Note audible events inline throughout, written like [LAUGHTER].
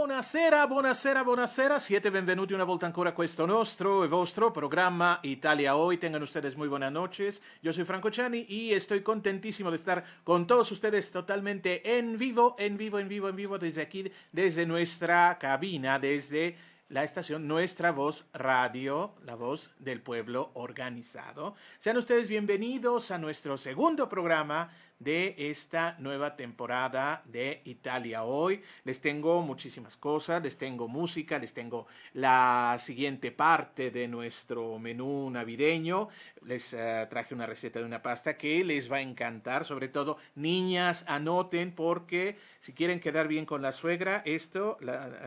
¡Buenasera, buenasera, buenasera! siete bienvenidos una volta ancora a questo nostro e vostro programa Italia Hoy. Tengan ustedes muy buenas noches. Yo soy Franco Chani y estoy contentísimo de estar con todos ustedes totalmente en vivo, en vivo, en vivo, en vivo, desde aquí, desde nuestra cabina, desde la estación Nuestra Voz Radio, la voz del pueblo organizado. Sean ustedes bienvenidos a nuestro segundo programa de esta nueva temporada de Italia hoy. Les tengo muchísimas cosas, les tengo música, les tengo la siguiente parte de nuestro menú navideño. Les eh, traje una receta de una pasta que les va a encantar, sobre todo niñas, anoten porque si quieren quedar bien con la suegra, esto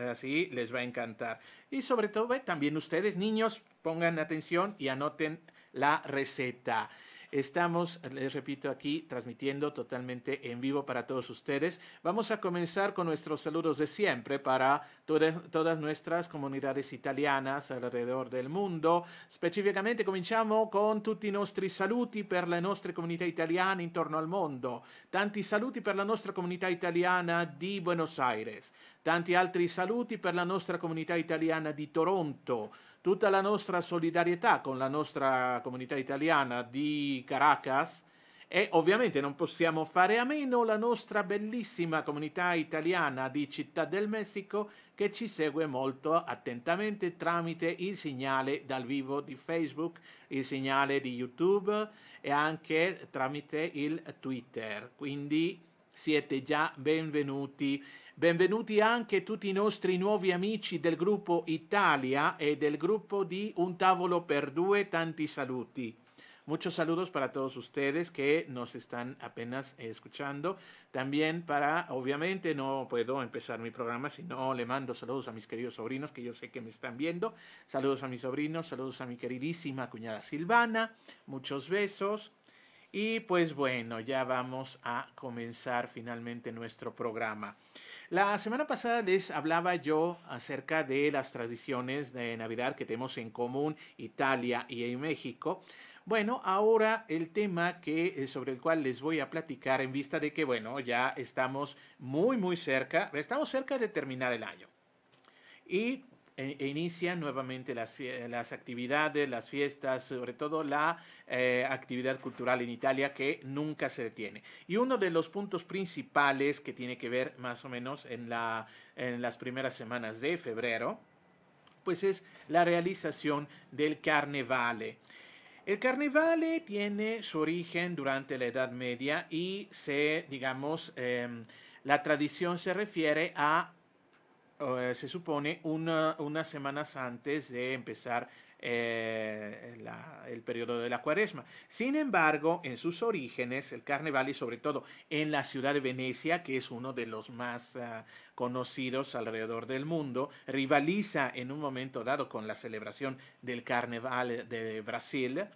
así les va a encantar. Y sobre todo también ustedes, niños, pongan atención y anoten la receta. Estamos, les repito, aquí transmitiendo totalmente en vivo para todos ustedes. Vamos a comenzar con nuestros saludos de siempre para todas, nuestras comunidades italianas alrededor del mundo. Specificamente cominciamo con tutti i nostri saluti per le nostre comunità italiane intorno al mondo. Tanti saluti per la nostra comunità italiana di Buenos Aires. Tanti altri saluti per la nostra comunità italiana di Toronto. tutta la nostra solidarietà con la nostra comunità italiana di Caracas e ovviamente non possiamo fare a meno la nostra bellissima comunità italiana di Città del Messico che ci segue molto attentamente tramite il segnale dal vivo di Facebook, il segnale di YouTube e anche tramite il Twitter. Quindi siete già benvenuti Bienvenuti anche tutti i nostri nuovi amici del gruppo Italia e del grupo di Un Tavolo per Due, tanti saluti. Muchos saludos para todos ustedes que nos están apenas escuchando. También para, obviamente, no puedo empezar mi programa si no le mando saludos a mis queridos sobrinos que yo sé que me están viendo. Saludos a mis sobrinos, saludos a mi queridísima cuñada Silvana. Muchos besos. Y pues bueno, ya vamos a comenzar finalmente nuestro programa. La semana pasada les hablaba yo acerca de las tradiciones de Navidad que tenemos en común Italia y en México. Bueno, ahora el tema que eh, sobre el cual les voy a platicar en vista de que bueno, ya estamos muy muy cerca, estamos cerca de terminar el año. Y e, e inicia inician nuevamente las, actividades, las fiestas, sobre todo la eh, actividad cultural en Italia que nunca se detiene. Y uno de los puntos principales que tiene que ver más o menos en, la, en las primeras semanas de febrero, pues es la realización del carnevale. El carnevale tiene su origen durante la Edad Media y se, digamos, em, la tradición se refiere a eh, se supone, unas semanas antes de empezar eh, el periodo de la cuaresma. Sin embargo, en sus orígenes, el carnaval y sobre todo en la ciudad de Venecia, que es uno de los más ah, conocidos alrededor del mundo, rivaliza en un momento dado con la celebración del carnaval de Brasil.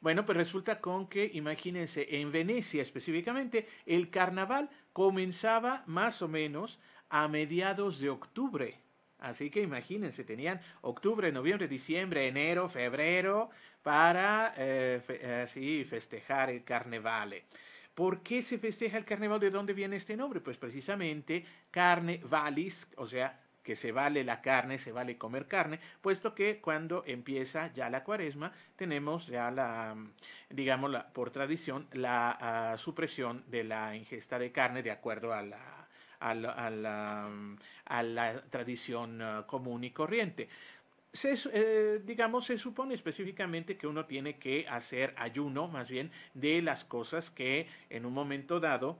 Bueno, pues resulta con que, imagínense, en Venecia específicamente, el carnaval comenzaba más o menos a mediados de octubre. Así que imagínense, tenían octubre, noviembre, diciembre, enero, febrero para eh, eh, festejar el carnaval. ¿Por qué se festeja el carnaval? ¿De dónde viene este nombre? Pues precisamente carne valis, o sea, que se vale la carne, se vale comer carne, puesto que cuando empieza ya la cuaresma tenemos ya la, digamos, la, por tradición, la ah, supresión de la ingesta de carne de acuerdo a la a la, tradición eh, común y corriente. Se, eh, digamos, se supone específicamente que uno tiene que hacer ayuno, más bien, de las cosas que en un momento dado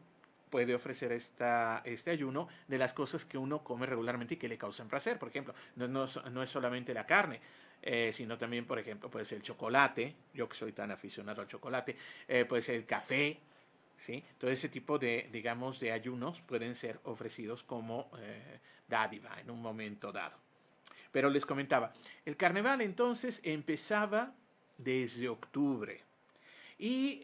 puede ofrecer esta, este ayuno de las cosas que uno come regularmente y que le causan placer. Por ejemplo, no, no, no es solamente la carne, eh, sino también, por ejemplo, puede el chocolate, yo que soy tan aficionado al chocolate, eh, el café, ¿sí? Todo ese tipo de, digamos, de ayunos pueden ser ofrecidos como eh, dádiva en un momento dado. Pero les comentaba, el carnaval entonces empezaba desde octubre. Y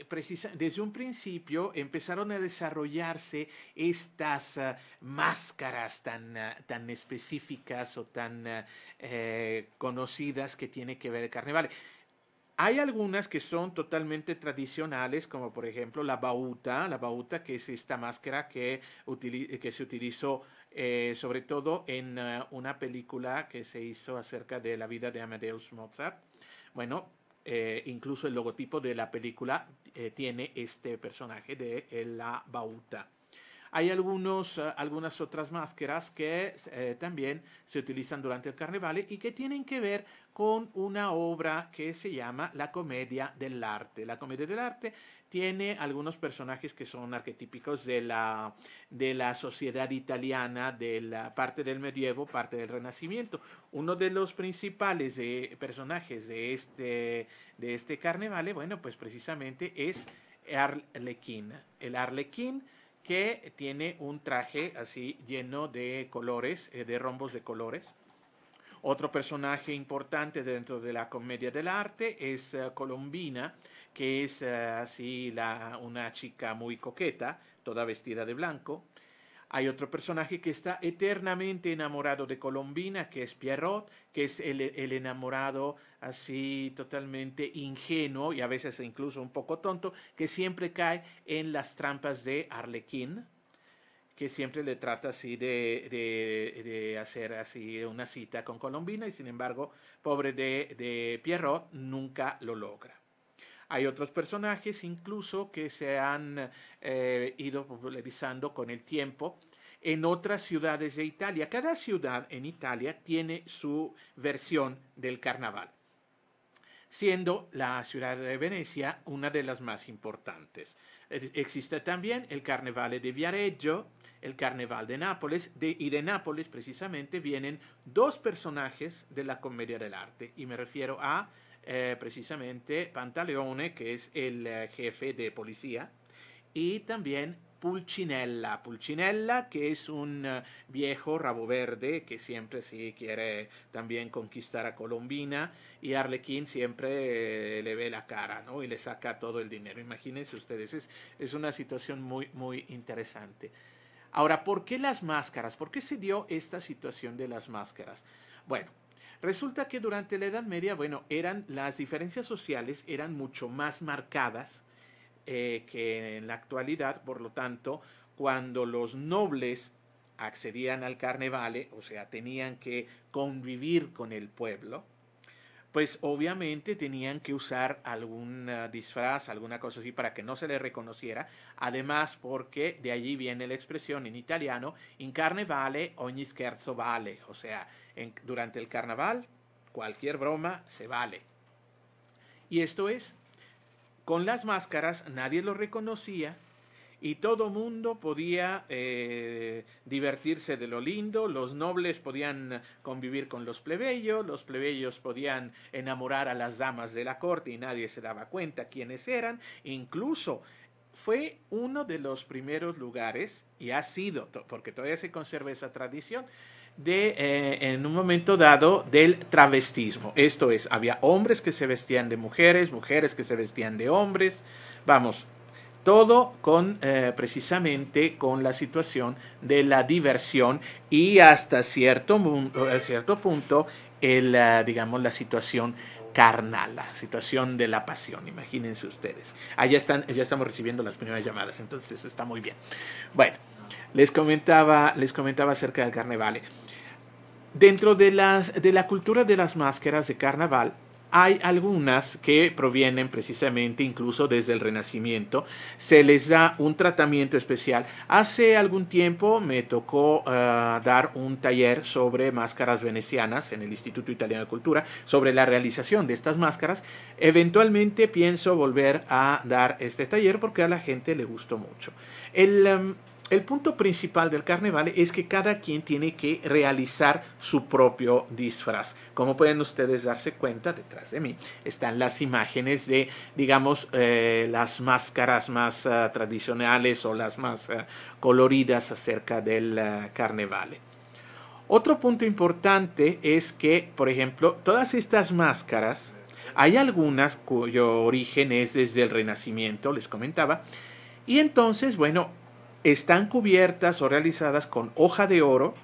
desde un principio empezaron a desarrollarse estas ah, máscaras ah, tan, específicas o tan ah, eh, conocidas que tiene que ver el carnaval. Hay algunas que son totalmente tradicionales, como por ejemplo la bauta, la bauta que es esta máscara que, se utilizó eh, sobre todo en eh, una película que se hizo acerca de la vida de Amadeus Mozart. Bueno, eh, incluso el logotipo de la película tiene este personaje de la bauta. Hay algunos, eh, algunas otras máscaras que eh, también se utilizan durante el carnaval y que tienen que ver con una obra que se llama La Comedia del Arte. La Comedia del Arte tiene algunos personajes que son arquetípicos de la, de la sociedad italiana, de la parte del medievo, parte del renacimiento. Uno de los principales eh, personajes de este, de este carnaval, bueno, pues precisamente es Arlequín. El Arlequín que tiene un traje así lleno de colores, eh, de rombos de colores. Otro personaje importante dentro de la comedia del arte es eh, Colombina, que es eh, así la, una chica muy coqueta, toda vestida de blanco. Hay otro personaje que está eternamente enamorado de Colombina, que es Pierrot, que es el, enamorado así totalmente ingenuo y a veces incluso un poco tonto, que siempre cae en las trampas de Arlequín, que siempre le trata así de, hacer así una cita con Colombina y sin embargo, pobre de Pierrot, nunca lo logra. Hay otros personajes incluso que se han eh, ido popularizando con el tiempo en otras ciudades de Italia. Cada ciudad en Italia tiene su versión del carnaval, siendo la ciudad de Venecia una de las más importantes. Existe también el Carnaval de Viareggio, el Carnaval de Nápoles, de, y de Nápoles precisamente vienen dos personajes de la comedia del arte, y me refiero a eh, precisamente Pantaleone, que es el eh, jefe de policía, y también Pulcinella. Pulcinella, que es un eh, viejo rabo verde que siempre sí quiere también conquistar a Colombina y Arlequín siempre le ve la cara, ¿no? Y le saca todo el dinero. Imagínense ustedes, es, es una situación muy, muy interesante. Ahora, ¿por qué las máscaras? ¿Por qué se dio esta situación de las máscaras? Bueno, Resulta que durante la Edad Media, bueno, eran, las diferencias sociales eran mucho más marcadas eh, que en la actualidad, por lo tanto, cuando los nobles accedían al carnevale, eh, o sea, tenían que convivir con el pueblo, pues obviamente tenían que usar algún eh, disfraz, alguna cosa así para que no se les reconociera. Además, porque de allí viene la expresión en italiano, in carnevale ogni scherzo vale, o sea, durante el carnaval, cualquier broma se vale. Y esto es, con las máscaras nadie lo reconocía y todo mundo podía eh, divertirse de lo lindo, los nobles podían convivir con los plebeyos, los plebeyos podían enamorar a las damas de la corte y nadie se daba cuenta quiénes eran, incluso fue uno de los primeros lugares, y ha sido, porque todavía se conserva esa tradición, de, eh, en un momento dado del travestismo. Esto es, había hombres que se vestían de mujeres, mujeres que se vestían de hombres, vamos, todo con eh, precisamente con la situación de la diversión y hasta cierto, cierto punto el, eh, digamos, la situación carnal, la situación de la pasión, imagínense ustedes. Allá están, ya estamos recibiendo las primeras llamadas, entonces eso está muy bien. Bueno les comentaba, les comentaba acerca del carnaval. Dentro de, las, de la cultura de las máscaras de carnaval, hay algunas que provienen precisamente incluso desde el Renacimiento. Se les da un tratamiento especial. Hace algún tiempo me tocó eh, dar un taller sobre máscaras venecianas en el Instituto Italiano de Cultura, sobre la realización de estas máscaras. Eventualmente pienso volver a dar este taller porque a la gente le gustó mucho. El, em, el punto principal del carnaval es que cada quien tiene que realizar su propio disfraz. Como pueden ustedes darse cuenta, detrás de mí están las imágenes de, digamos, eh, las máscaras más eh, tradicionales o las más eh, coloridas acerca del carnaval. Otro punto importante es que, por ejemplo, todas estas máscaras, hay algunas cuyo origen es desde el Renacimiento, les comentaba, y entonces, bueno, están cubiertas o realizadas con hoja de oro,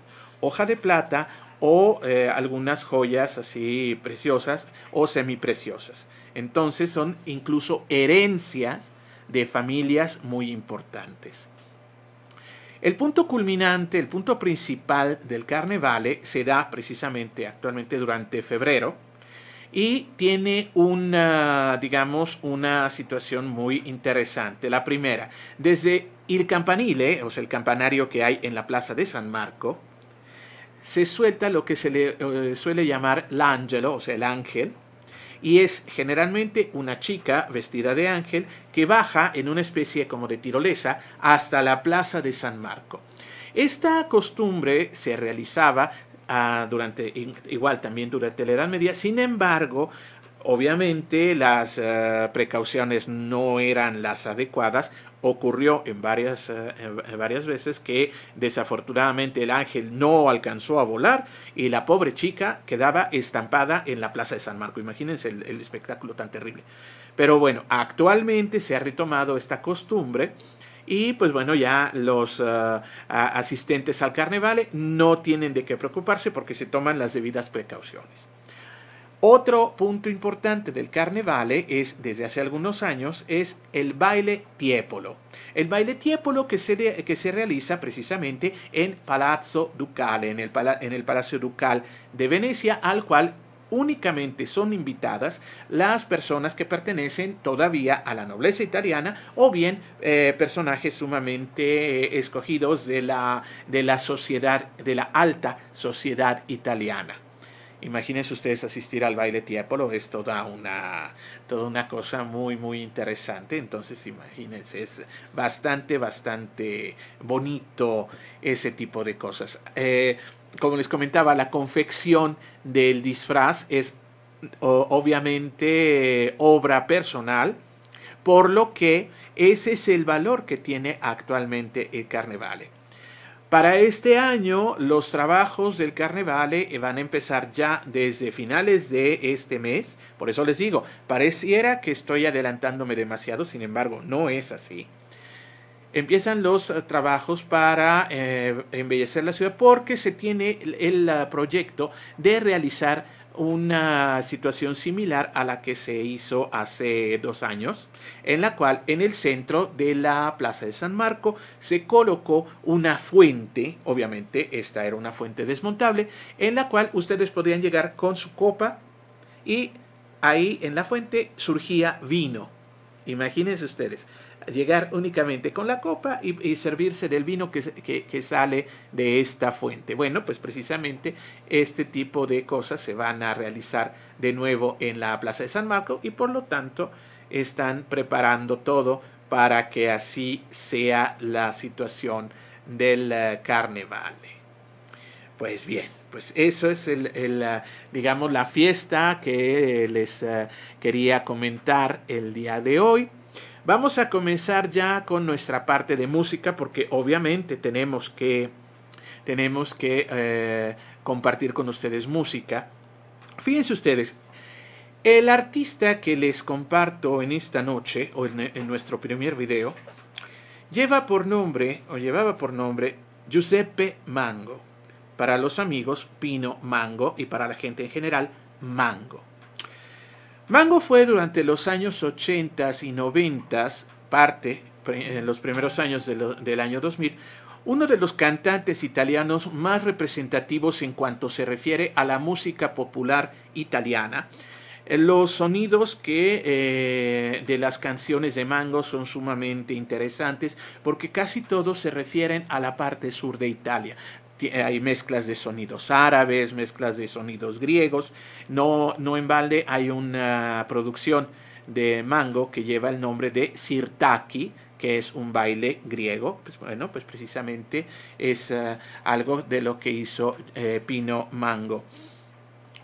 hoja de plata o eh, algunas joyas así preciosas o semipreciosas. Entonces son incluso herencias de familias muy importantes. El punto culminante, el punto principal del carnevale se da precisamente actualmente durante febrero y tiene una, digamos, una situación muy interesante. La primera, desde el campanile, o sea, el campanario que hay en la plaza de San Marco, se suelta lo que se le eh, suele llamar l'angelo, o sea, el ángel, y es generalmente una chica vestida de ángel que baja en una especie como de tirolesa hasta la plaza de San Marco. Esta costumbre se realizaba ah, durante, igual también durante la Edad Media. Sin embargo, Obviamente las eh, precauciones no eran las adecuadas. Ocurrió eh, en varias, veces que desafortunadamente el ángel no alcanzó a volar y la pobre chica quedaba estampada en la Plaza de San Marco. Imagínense el, espectáculo tan terrible. Pero bueno, actualmente se ha retomado esta costumbre y pues bueno, ya los eh, asistentes al carnaval no tienen de qué preocuparse porque se toman las debidas precauciones. Otro punto importante del carnevale es, desde hace algunos años, es el baile tiepolo. El baile tiepolo que se, que se realiza precisamente en Palazzo Ducale, en el, Palacio Ducal de Venecia, al cual únicamente son invitadas las personas que pertenecen todavía a la nobleza italiana o bien eh, personajes sumamente eh, escogidos de la sociedad, de la alta sociedad italiana. Imagínense ustedes asistir al baile Tiepolo, es toda una, toda una cosa muy, muy interesante. Entonces, imagínense, es bastante, bastante bonito ese tipo de cosas. Eh, como les comentaba, la confección del disfraz es obviamente obra personal, por lo que ese es el valor que tiene actualmente el carnaval. Para este año, los trabajos del Carnevale eh, van a empezar ya desde finales de este mes. Por eso les digo, pareciera que estoy adelantándome demasiado, sin embargo, no es así. Empiezan los eh, trabajos para eh, embellecer la ciudad porque se tiene el proyecto de realizar una situación similar a la que se hizo hace dos años, en la cual en el centro de la Plaza de San Marco se colocó una fuente, obviamente esta era una fuente desmontable, en la cual ustedes podrían llegar con su copa y ahí en la fuente surgía vino. Imagínense ustedes, llegar únicamente con la copa y, servirse del vino que, sale de esta fuente. Bueno, pues precisamente este tipo de cosas se van a realizar de nuevo en la Plaza de San Marco y por lo tanto están preparando todo para que así sea la situación del carnevale. Eh, carnaval. Pues bien, pues eso es el, eh, digamos la fiesta que les eh, quería comentar el día de hoy. Vamos a comenzar ya con nuestra parte de música porque obviamente tenemos que, tenemos que eh, compartir con ustedes música. Fíjense ustedes, el artista que les comparto en esta noche o en nuestro primer video lleva por nombre o llevaba por nombre Giuseppe Mango. Para los amigos, Pino Mango y para la gente en general, Mango. Mango fue durante los años 80 y 90, parte en los primeros años del año 2000, uno de los cantantes italianos más representativos en cuanto se refiere a la música popular italiana. Eh, los sonidos que, eh, de las canciones de Mango son sumamente interesantes porque casi todos se refieren a la parte sur de Italia, eh, hay mezclas de sonidos árabes, mezclas de sonidos griegos. No, no en balde hay una producción de Mango que lleva el nombre de Sirtaki, que es un baile griego. Pues bueno, pues precisamente es eh, algo de lo que hizo eh, Pino Mango.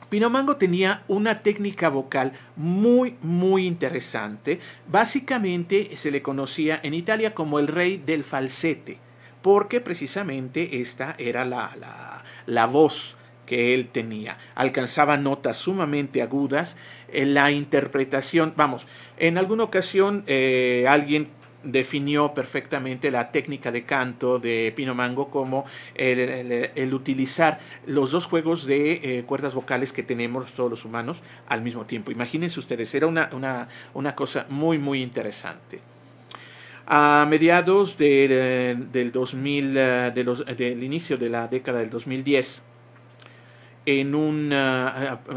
Pino Mango tenía una técnica vocal muy, muy interesante. Básicamente se le conocía en Italia como el rey del falsete porque precisamente esta era la, la, la voz que él tenía. Alcanzaba notas sumamente agudas. La interpretación, vamos, en alguna ocasión eh, alguien definió perfectamente la técnica de canto de Pino Mango como el, utilizar los dos juegos de eh, cuerdas vocales que tenemos todos los humanos al mismo tiempo. Imagínense ustedes, era una, una cosa muy, muy interesante. A mediados del, 2000, eh, eh, eh, del inicio de la década del 2010, en un,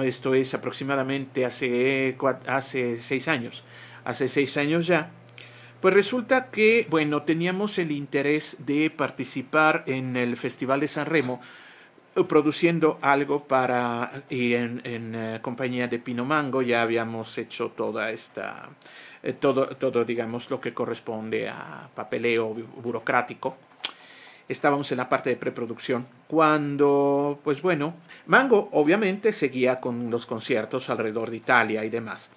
esto es aproximadamente hace, hace seis años, hace seis años ya, pues resulta que, bueno, teníamos el interés de participar en el Festival de San Remo, produciendo algo para, y en, en compañía de Pino Mango, ya habíamos hecho toda esta eh, todo, todo, digamos, lo que corresponde a papeleo burocrático. Estábamos en la parte de preproducción cuando, pues bueno, Mango obviamente seguía con los conciertos alrededor de Italia y demás.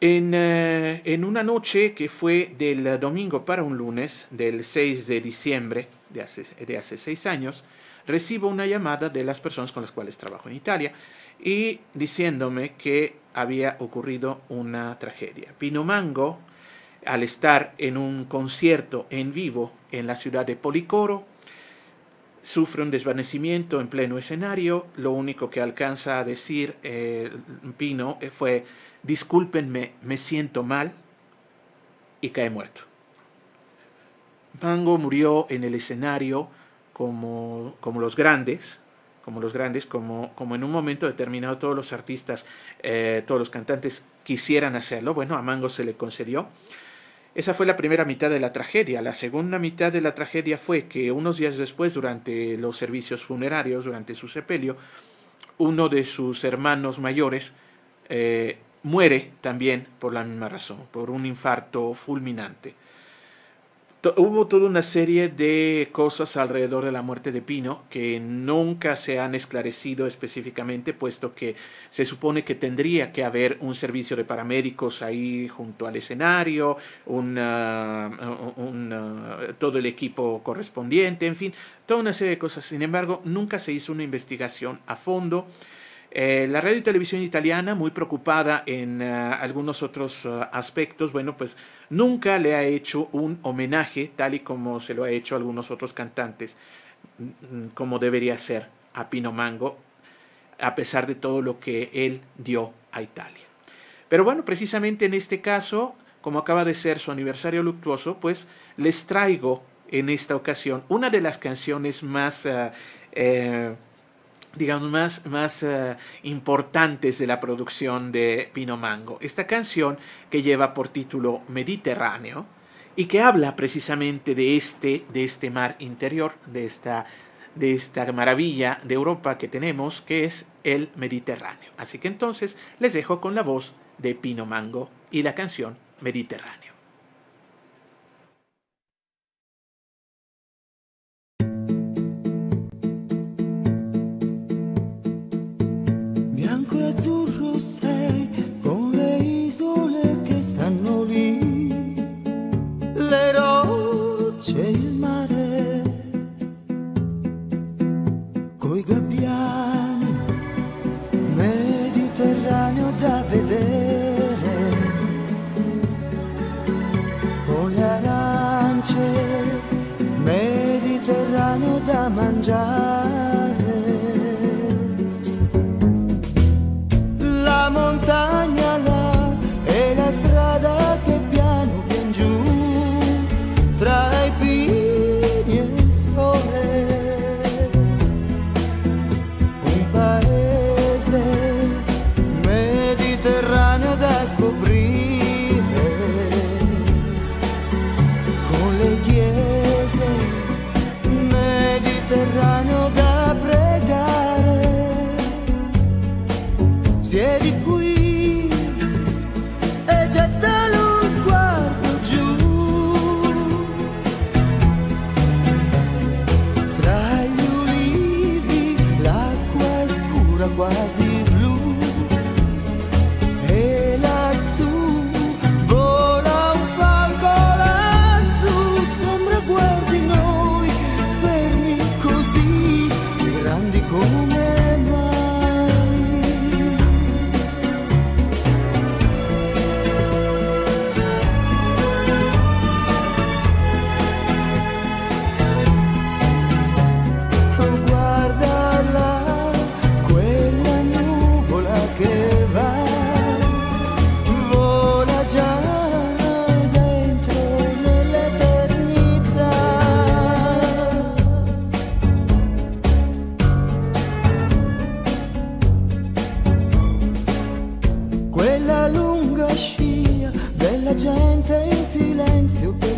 En, eh, una noche que fue del domingo para un lunes, del 6 de diciembre de hace, de hace seis años, recibo una llamada de las personas con las cuales trabajo en Italia y diciéndome que había ocurrido una tragedia. Pino Mango, al estar en un concierto en vivo en la ciudad de Policoro, sufre un desvanecimiento en pleno escenario. Lo único que alcanza a decir eh, Pino eh, fue, discúlpenme, me siento mal, y cae muerto. Mango murió en el escenario como, como los grandes, como los grandes, como, como en un momento determinado todos los artistas, eh, todos los cantantes quisieran hacerlo. Bueno, a Mango se le concedió. Esa fue la primera mitad de la tragedia. La segunda mitad de la tragedia fue que unos días después, durante los servicios funerarios, durante su sepelio, uno de sus hermanos mayores eh, muere también por la misma razón, por un infarto fulminante hubo toda una serie de cosas alrededor de la muerte de Pino que nunca se han esclarecido específicamente, puesto que se supone que tendría que haber un servicio de paramédicos ahí junto al escenario, todo el equipo correspondiente, en fin, toda una serie de cosas. Sin embargo, nunca se hizo una investigación a fondo. Eh, la radio y televisión italiana, muy preocupada en eh, algunos otros eh, aspectos, bueno, pues nunca le ha hecho un homenaje tal y como se lo ha hecho a algunos otros cantantes, mm, mm, como debería ser a Pino Mango, a pesar de todo lo que él dio a Italia. Pero bueno, precisamente en este caso, como acaba de ser su aniversario luctuoso, pues les traigo en esta ocasión una de las canciones más digamos, más, más eh, importantes de la producción de Pino Mango. Esta canción que lleva por título Mediterráneo y que habla precisamente de este, de este mar interior, de esta, de esta maravilla de Europa que tenemos, que es el Mediterráneo. Así que entonces les dejo con la voz de Pino Mango y la canción Mediterráneo. quella lunga scia della gente in silenzio per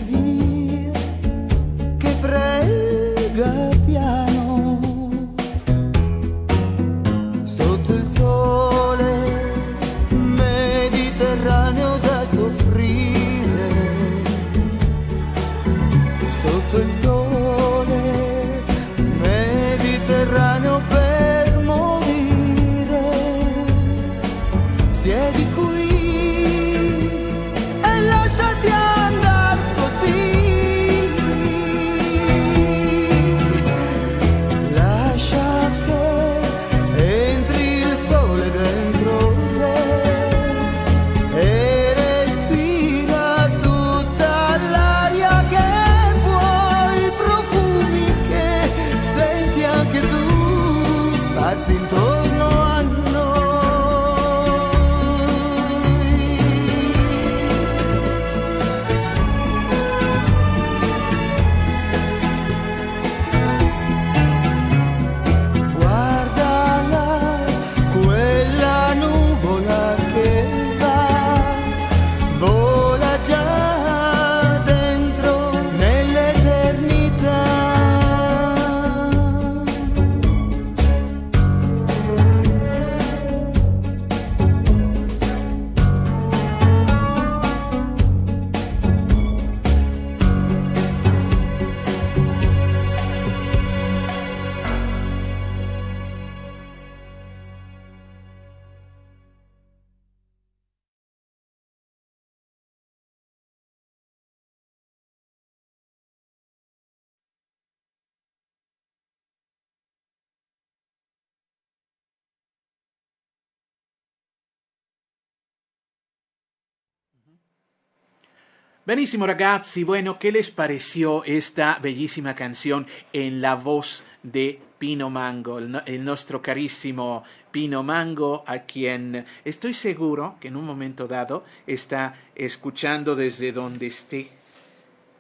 Benísimo, ragazzi, bueno, ¿qué les pareció esta bellísima canción en la voz de Pino Mango, el, el, nuestro carísimo Pino Mango, a quien estoy seguro que en un momento dado está escuchando desde donde esté,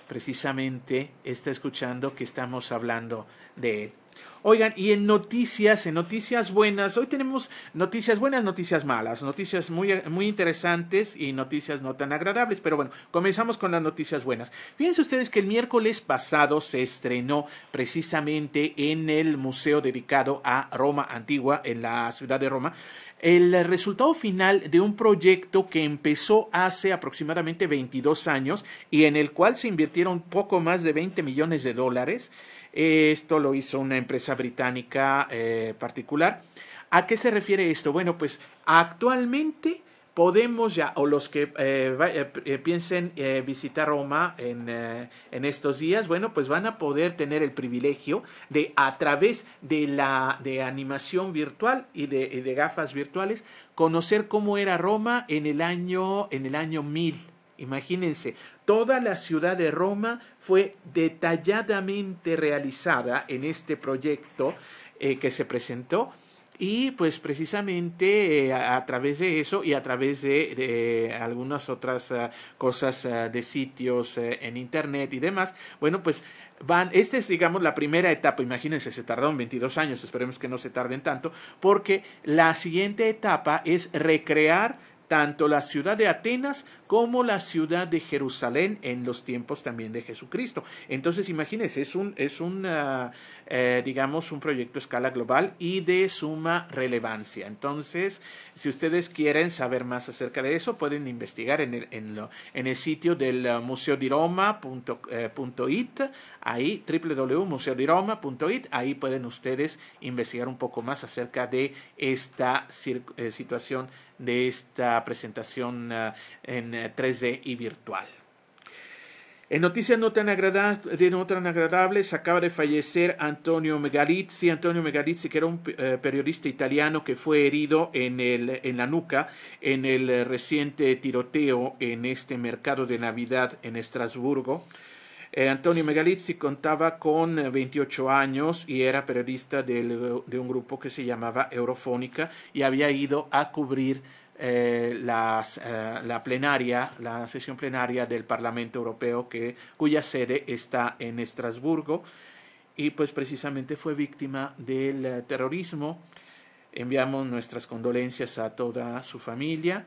precisamente está escuchando que estamos hablando de él. Oigan, y en noticias, en noticias buenas, hoy tenemos noticias buenas, noticias malas, noticias muy, muy interesantes y noticias no tan agradables, pero bueno, comenzamos con las noticias buenas. Fíjense ustedes que el miércoles pasado se estrenó precisamente en el museo dedicado a Roma Antigua, en la ciudad de Roma, el resultado final de un proyecto que empezó hace aproximadamente 22 años y en el cual se invirtieron poco más de 20 millones de dólares esto lo hizo una empresa británica eh, particular. ¿A qué se refiere esto? Bueno, pues actualmente podemos ya, o los que eh, eh, piensen visitar Roma en, estos días, bueno, pues van a poder tener el privilegio de a través de la de animación virtual y de, gafas virtuales, conocer cómo era Roma en el año, en el año 1000. Imagínense, Toda la ciudad de Roma fue detalladamente realizada en este proyecto eh, que se presentó y pues precisamente eh, a, través de eso y a través de, algunas otras ah, cosas ah, de sitios eh, en internet y demás, bueno pues van, esta es digamos la primera etapa, imagínense, se tardaron 22 años, esperemos que no se tarden tanto, porque la siguiente etapa es recrear tanto la ciudad de Atenas como la ciudad de Jerusalén en los tiempos también de Jesucristo. Entonces, imagínense, es un, es un ah, eh, digamos, un proyecto a escala global y de suma relevancia. Entonces, si ustedes quieren saber más acerca de eso, pueden investigar en el, en lo, en el sitio del ah, Museo de punto eh, ahí www.museodiroma.it, ahí pueden ustedes investigar un poco más acerca de esta eh, situación, de esta presentación ah, en 3D y virtual. En noticias no tan, agradables, acaba de fallecer Antonio Megalizzi. Antonio Megalizzi, que era un eh, periodista italiano que fue herido en, el, en la nuca en el reciente tiroteo en este mercado de Navidad en Estrasburgo. Eh, Antonio Megalizzi contaba con 28 eh, años y era periodista de un grupo que se llamaba Eurofónica y había ido a cubrir eh, eh, la plenaria, la sesión plenaria del Parlamento Europeo, que, cuya sede está en Estrasburgo, y pues precisamente fue víctima del eh, terrorismo. Enviamos nuestras condolencias a toda su familia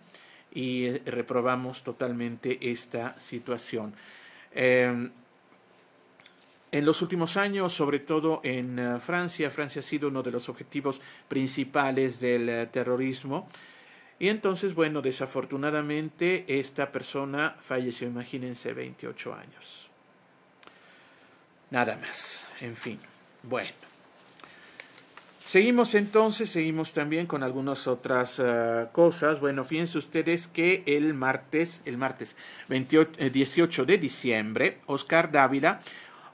y reprobamos totalmente esta situación. Em, en los últimos años, sobre todo en Francia, Francia ha sido uno de los objetivos principales del terrorismo. Y entonces, bueno, desafortunadamente esta persona falleció, imagínense, 28 años. Nada más, en fin. Bueno. Seguimos entonces, seguimos también con algunas otras ah, cosas. Bueno, fíjense ustedes que el martes, el martes 28, 18 eh, de diciembre, Oscar Dávila,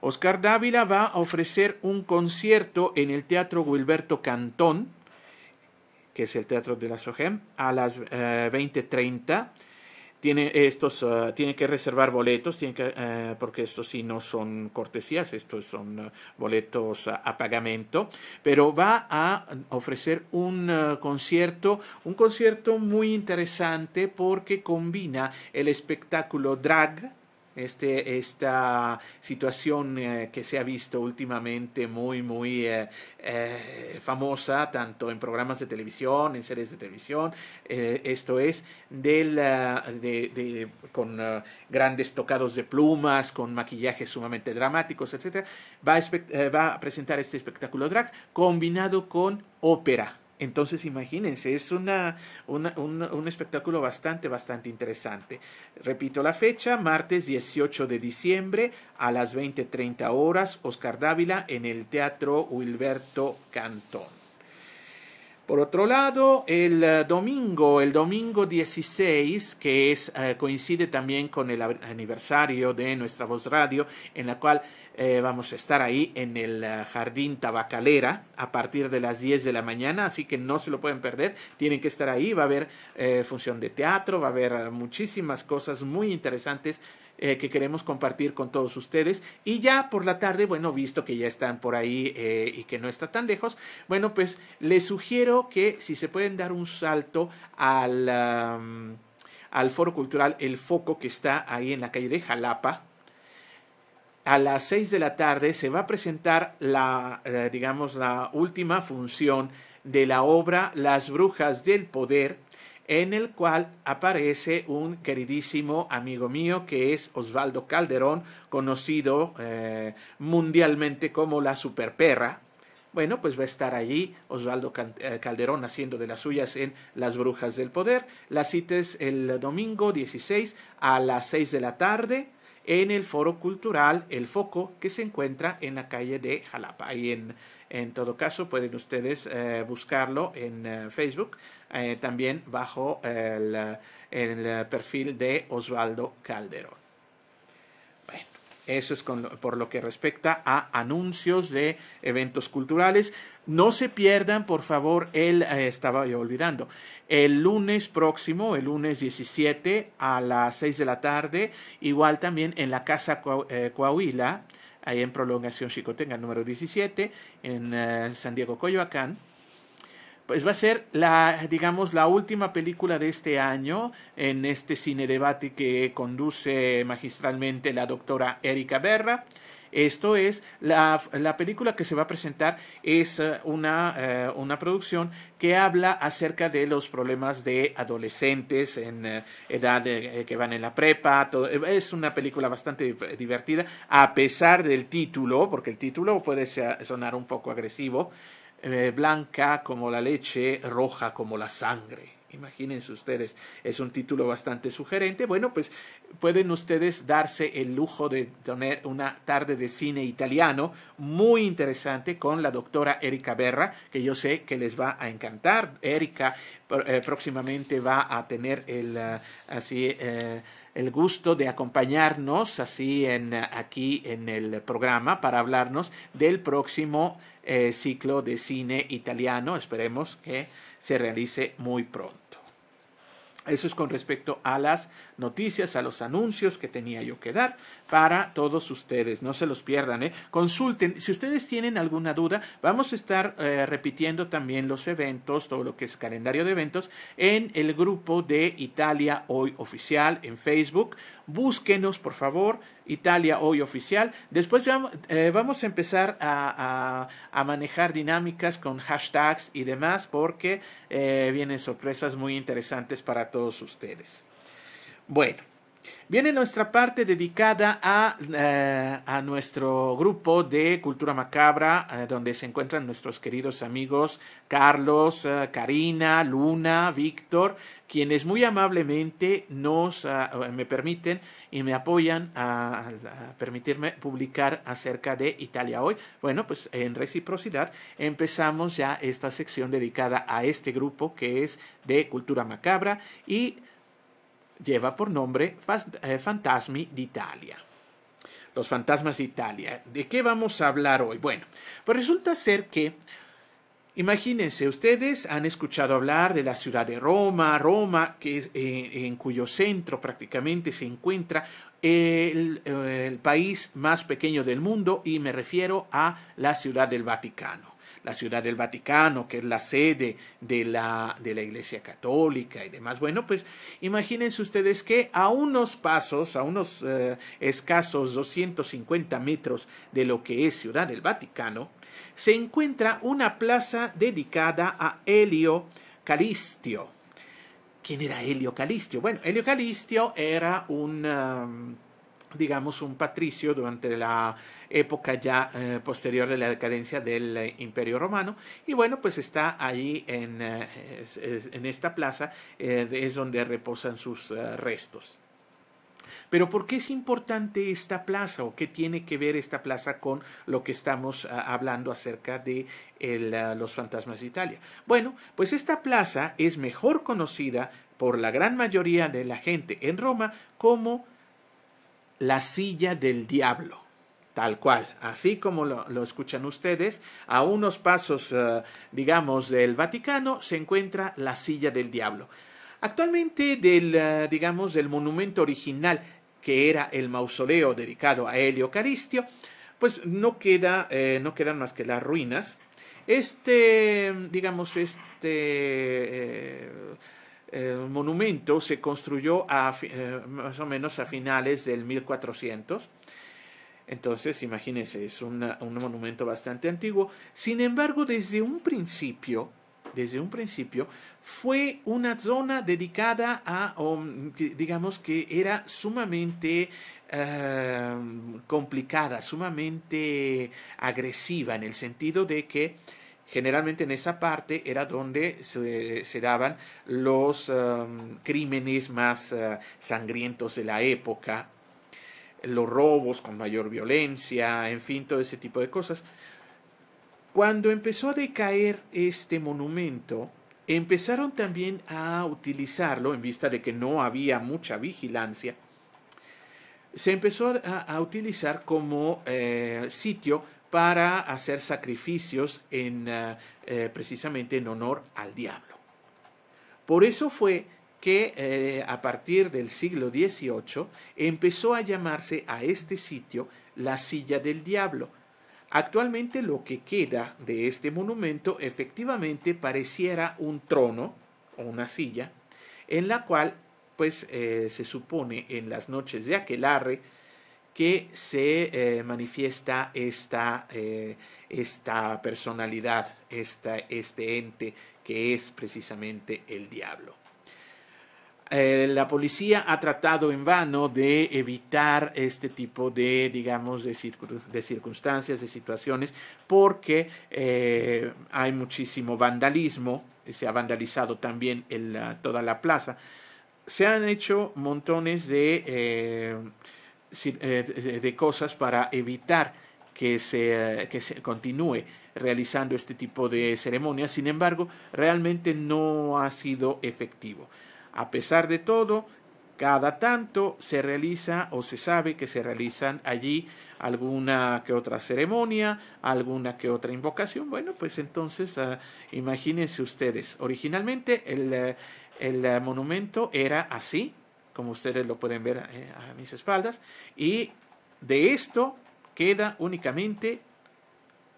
Oscar Dávila va a ofrecer un concierto en el Teatro Gilberto Cantón, que es el Teatro de la SOGEM, a las 20.30. Eh, tiene estos, eh, que reservar boletos, eh, porque estos sí no son cortesías, estos son boletos a, pagamento, pero va a ofrecer un concierto, un concierto muy interesante porque combina el espectáculo drag, este, esta situación eh, que se ha visto últimamente muy, muy eh, eh, famosa, tanto en programas de televisión, en series de televisión, esto es, del, de, con grandes tocados de plumas, con maquillajes sumamente dramáticos, etc. va a presentar este espectáculo drag combinado con ópera entonces, imagínense, es una, un, espectáculo bastante, bastante interesante. Repito la fecha, martes 18 de diciembre a las 20.30 horas, Oscar Dávila en el Teatro Wilberto Cantón. Por otro lado, el eh, domingo, el domingo 16, que es, eh, coincide también con el aniversario de Nuestra Voz Radio, en la cual eh, vamos a estar ahí en el eh, Jardín Tabacalera a partir de las 10 de la mañana, así que no se lo pueden perder, tienen que estar ahí, va a haber eh, función de teatro, va a haber muchísimas cosas muy interesantes que queremos compartir con todos ustedes. Y ya por la tarde, bueno, visto que ya están por ahí y que no está tan lejos, bueno, pues les sugiero que si se pueden dar un salto al, al foro cultural El Foco que está ahí en la calle de Jalapa, a las seis de la tarde se va a presentar la, eh, digamos, la última función de la obra Las Brujas del Poder, en el cual aparece un queridísimo amigo mío que es Osvaldo Calderón, conocido eh, mundialmente como la Superperra. Bueno, pues va a estar allí Osvaldo eh, Calderón haciendo de las suyas en Las Brujas del Poder. La cita es el domingo 16 a las seis de la tarde en el foro cultural El Foco que se encuentra en la calle de Jalapa. Ahí en, todo caso pueden ustedes eh, buscarlo en eh, Facebook, eh, también bajo el, perfil de Osvaldo Calderón. Bueno, eso es por lo que respecta a anuncios de eventos culturales. No se pierdan, por favor, el, estaba yo olvidando, el lunes próximo, el lunes 17 a las 6 de la tarde, igual también en la Casa eh, Coahuila, ahí en Prolongación Chicotenga número 17, en eh, San Diego Coyoacán pues va a ser la, digamos, la última película de este año en este cine debate que conduce magistralmente la doctora Erika Berra. Esto es, la, película que se va a presentar es eh, una, eh, una producción que habla acerca de los problemas de adolescentes en eh, edad que van en la prepa. Es una película bastante divertida, a pesar del título, porque el título puede sonar un poco agresivo. blanca como la leche, roja como la sangre. Imagínense ustedes, es un título bastante sugerente. Bueno, pues pueden ustedes darse el lujo de tener una tarde de cine italiano muy interesante con la doctora Erika Berra, que yo sé que les va a encantar. Erika eh, próximamente va a tener el eh, así eh, el gusto de acompañarnos así en aquí en el programa para hablarnos del próximo ciclo de cine italiano. Esperemos que se realice muy pronto. Eso es con respecto a las noticias, a los anuncios que tenía yo que dar para todos ustedes. No se los pierdan, ¿eh? Consulten. Si ustedes tienen alguna duda, vamos a estar eh, repitiendo también los eventos, todo lo que es calendario de eventos, en el grupo de Italia Hoy Oficial en Facebook. Búsquenos, por favor, Italia Hoy Oficial. Después eh, vamos a empezar a, manejar dinámicas con hashtags y demás porque eh, vienen sorpresas muy interesantes para todos ustedes. Bueno, viene nuestra parte dedicada a, eh, nuestro grupo de Cultura Macabra, eh, donde se encuentran nuestros queridos amigos Carlos, eh, Karina, Luna, Víctor, quienes muy amablemente nos ah, me permiten y me apoyan a, a, permitirme publicar acerca de Italia hoy. Bueno, pues en reciprocidad empezamos ya esta sección dedicada a este grupo que es de cultura macabra y lleva por nombre eh, Fantasmi d'Italia. Los fantasmas de Italia. ¿De qué vamos a hablar hoy? Bueno, pues resulta ser que, imagínense, ustedes han escuchado hablar de la ciudad de Roma, Roma, que eh, en cuyo centro prácticamente se encuentra eh, el país más pequeño del mundo, y me refiero a la ciudad del Vaticano la Ciudad del Vaticano, que es la sede de la, de la Iglesia Católica y demás. Bueno, pues imagínense ustedes que a unos pasos, a unos eh, escasos 250 metros de lo que es Ciudad del Vaticano, se encuentra una plaza dedicada a Helio Calistio. ¿Quién era Helio Calistio? Bueno, Helio Calistio era un... Um, digamos, un patricio durante la época ya eh, posterior de la decadencia del eh, Imperio Romano. Y bueno, pues está ahí en, eh, en esta plaza, es donde reposan sus restos. Pero ¿por qué es importante esta plaza o qué tiene que ver esta plaza con lo que estamos hablando acerca de los fantasmas de Italia? Bueno, pues esta plaza es mejor conocida por la gran mayoría de la gente en Roma como la silla del diablo. Tal cual, así como lo, escuchan ustedes, a unos pasos, eh, digamos, del Vaticano se encuentra la silla del diablo. Actualmente del, eh, digamos, del monumento original, que era el mausoleo dedicado a Helio Caristio, pues no, queda, eh, no quedan más que las ruinas. Este, digamos, este el monumento se construyó eh, más o menos a finales del 1400. Entonces, imagínense, es un monumento bastante antiguo. Sin embargo, desde un principio, desde un principio, fue una zona dedicada a, um, digamos que era sumamente eh, complicada, sumamente agresiva, en el sentido de que generalmente en esa parte era donde se, daban los um, crímenes más uh, sangrientos de la época, los robos con mayor violencia, en fin, todo ese tipo de cosas. Cuando empezó a decaer este monumento, empezaron también a utilizarlo, en vista de que no había mucha vigilancia, se empezó a, utilizar como eh, sitio para hacer sacrificios en, ah, eh, precisamente en honor al diablo. Por eso fue que eh, a partir del siglo XVIII empezó a llamarse a este sitio la silla del diablo. Actualmente lo que queda de este monumento efectivamente pareciera un trono o una silla en la cual pues eh, se supone en las noches de aquelarre que se eh, manifiesta esta, eh, esta personalidad, este ente que es precisamente el diablo. Eh, la policía ha tratado en vano de evitar este tipo de, digamos, de, circunstancias, de situaciones, porque hay muchísimo vandalismo, se ha vandalizado también toda la plaza. Se han hecho montones de, eh, de cosas para evitar eh, que se, continúe realizando este tipo de ceremonias. Sin embargo, realmente no ha sido efectivo. A pesar de todo, cada tanto se realiza o se sabe que se realizan allí alguna que otra ceremonia, alguna que otra invocación. Bueno, pues entonces ah, imagínense ustedes, originalmente el eh, monumento era así, como ustedes lo pueden ver eh, a, mis espaldas. Y de esto queda únicamente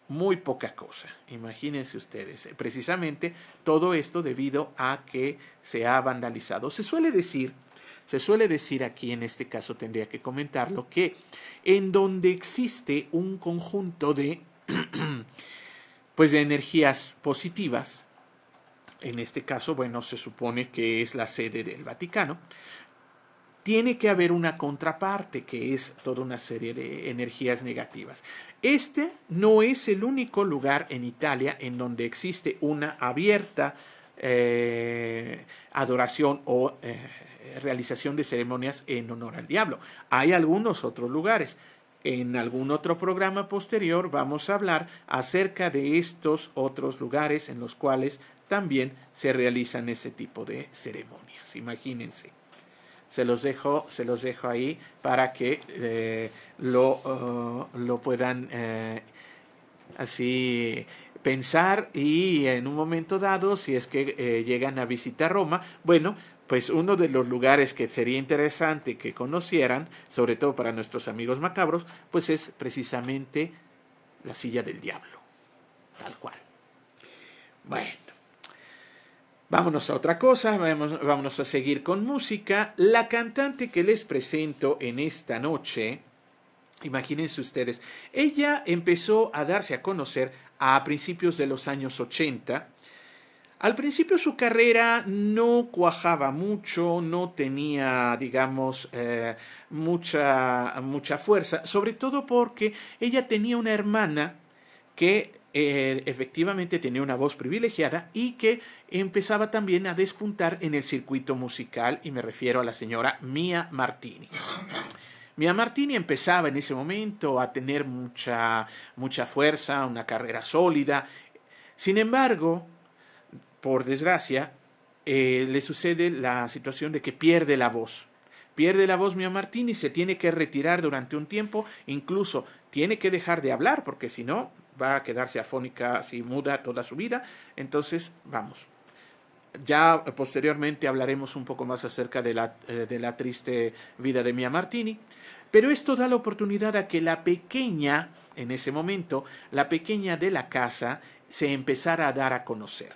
muy poca cosa. Imagínense ustedes, eh, precisamente todo esto debido a que se ha vandalizado. Se suele decir, se suele decir aquí en este caso tendría que comentarlo, que en donde existe un conjunto de, [CLEARS THROAT] pues de energías positivas, en este caso, bueno, se supone que es la sede del Vaticano, tiene que haber una contraparte que es toda una serie de energías negativas. Este no es el único lugar en Italia en donde existe una abierta eh, adoración o eh, realización de ceremonias en honor al diablo. Hay algunos otros lugares. En algún otro programa posterior vamos a hablar acerca de estos otros lugares en los cuales también se realizan ese tipo de ceremonias. Imagínense. Se los dejo, se los dejo ahí para que eh, lo, uh, lo, puedan eh, así pensar y en un momento dado, si es que eh, llegan a visitar Roma, bueno, pues uno de los lugares que sería interesante que conocieran, sobre todo para nuestros amigos macabros, pues es precisamente la silla del diablo, tal cual. Bueno. Vámonos a otra cosa, vámonos, a seguir con música. La cantante que les presento en esta noche, imagínense ustedes, ella empezó a darse a conocer a principios de los años 80. Al principio su carrera no cuajaba mucho, no tenía, digamos, eh, mucha, mucha fuerza, sobre todo porque ella tenía una hermana que eh, efectivamente tenía una voz privilegiada y que empezaba también a despuntar en el circuito musical, y me refiero a la señora Mia Martini. Mia Martini empezaba en ese momento a tener mucha, mucha fuerza, una carrera sólida. Sin embargo, por desgracia, eh, le sucede la situación de que pierde la voz. Pierde la voz Mia Martini, se tiene que retirar durante un tiempo, incluso tiene que dejar de hablar, porque si no, va a quedarse afónica, así muda toda su vida. Entonces, vamos. Ya eh, posteriormente hablaremos un poco más acerca eh, de la, triste vida de Mia Martini, pero esto da la oportunidad a que la pequeña, en ese momento, la pequeña de la casa se empezara a dar a conocer.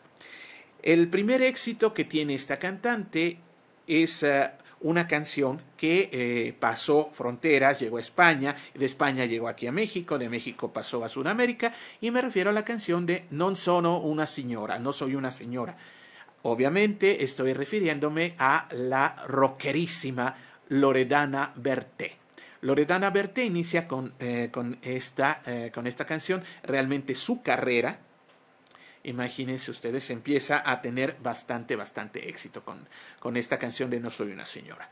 El primer éxito que tiene esta cantante es eh, una canción que eh, pasó fronteras, llegó a España, de España llegó aquí a México, de México pasó a Sudamérica, y me refiero a la canción de Non sono una señora, no soy una señora. Obviamente estoy refiriéndome a la rockerísima Loredana Berté. Loredana Berté inicia con, eh, con, esta, eh, con esta canción realmente su carrera imagínense ustedes, empieza a tener bastante, bastante éxito con, esta canción de No Soy una Señora.